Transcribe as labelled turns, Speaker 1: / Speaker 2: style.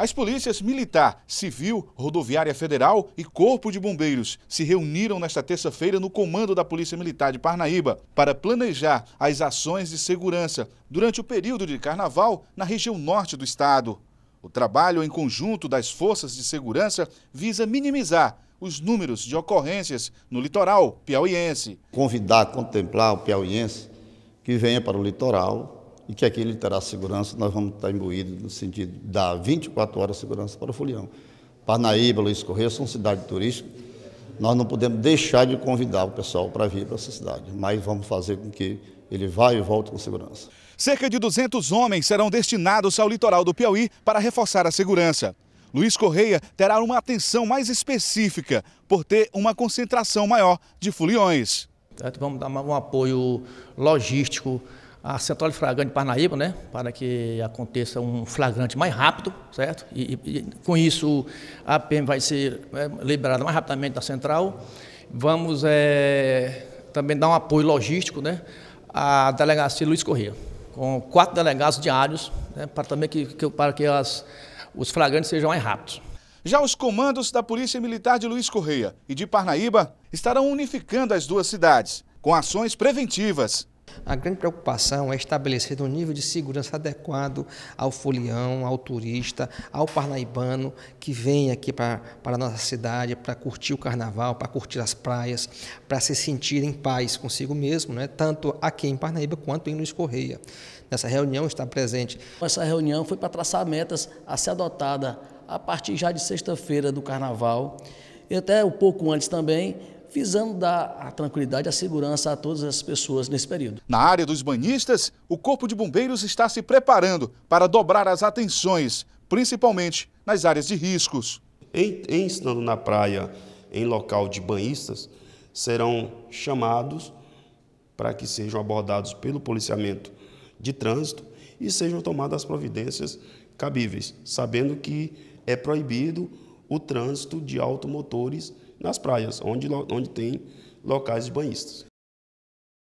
Speaker 1: As polícias militar, civil, rodoviária federal e corpo de bombeiros se reuniram nesta terça-feira no comando da Polícia Militar de Parnaíba para planejar as ações de segurança durante o período de carnaval na região norte do estado. O trabalho em conjunto das forças de segurança visa minimizar os números de ocorrências
Speaker 2: no litoral piauiense. Convidar, contemplar o piauiense que venha para o litoral e que aqui ele terá segurança, nós vamos estar imbuídos no sentido de dar 24 horas de segurança para o Folião. Parnaíba, Luiz Correia são cidades turísticas, nós não podemos deixar de convidar o pessoal para vir para essa cidade, mas vamos fazer com que ele vá e volte com segurança. Cerca de 200 homens serão
Speaker 1: destinados ao litoral do
Speaker 2: Piauí para reforçar
Speaker 1: a segurança. Luiz Correia terá uma atenção mais específica por ter uma
Speaker 3: concentração maior de foliões. Vamos dar um apoio logístico a central de flagrante de Parnaíba, né, para que aconteça um flagrante mais rápido, certo? E, e com isso a PM vai ser é, liberada mais rapidamente da central. Vamos é, também dar um apoio logístico, né, à delegacia Luiz Corrêa, com quatro delegados diários, né, para também que, que para que as, os flagrantes sejam mais rápidos. Já os comandos da Polícia Militar de Luiz Correia e de Parnaíba
Speaker 1: estarão unificando as duas cidades com ações preventivas a grande preocupação
Speaker 4: é estabelecer um nível de segurança adequado ao folião, ao turista, ao parnaibano que vem aqui para a nossa cidade para curtir o carnaval, para curtir as praias, para se sentir em paz consigo mesmo, né? tanto aqui em Parnaíba quanto em Luiz Correia. Nessa reunião está presente. Essa reunião foi para traçar metas a ser adotada a partir já de sexta-feira do carnaval e até um pouco antes também
Speaker 1: visando dar a tranquilidade e a segurança a todas as pessoas nesse período. Na área dos banhistas, o Corpo de Bombeiros está se preparando para dobrar as atenções, principalmente nas áreas de riscos. Em, em ensinando na praia, em local de banhistas,
Speaker 5: serão chamados para que sejam abordados pelo policiamento de trânsito e sejam tomadas as providências cabíveis, sabendo que é proibido o trânsito de automotores nas praias, onde, onde tem locais de banhistas.